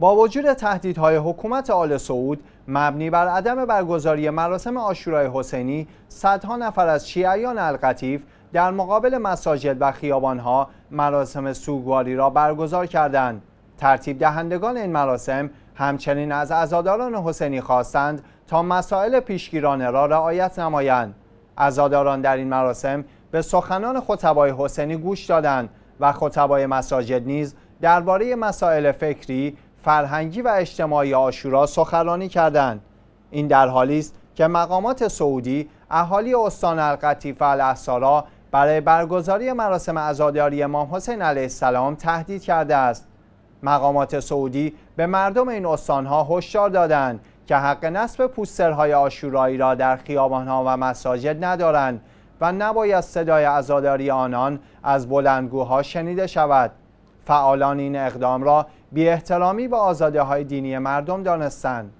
با وجود تهدیدهای حکومت آل سعود مبنی بر عدم برگزاری مراسم آشورای حسینی صدها نفر از شیعیان القطیف در مقابل مساجد و خیابانها مراسم سوگواری را برگزار کردند ترتیب دهندگان این مراسم همچنین از عزاداران حسینی خواستند تا مسائل پیشگیرانه را رعایت نمایند عزاداران در این مراسم به سخنان خطبای حسینی گوش دادند و خطبای مساجد نیز درباره مسائل فکری فرهنگی و اجتماعی آشورا سخنرانی کردند این در حالی است که مقامات سعودی اهالی استان القطیف و برای برگزاری مراسم عزاداری امام حسین علیه السلام تهدید کرده است مقامات سعودی به مردم این استانها هشدار دادند که حق نصب پوسترهای آشورایی را در خیابانها و مساجد ندارند و نباید صدای عزاداری آنان از بلندگوها شنیده شود فعالان این اقدام را بی احترامی به آزاده های دینی مردم دانستند.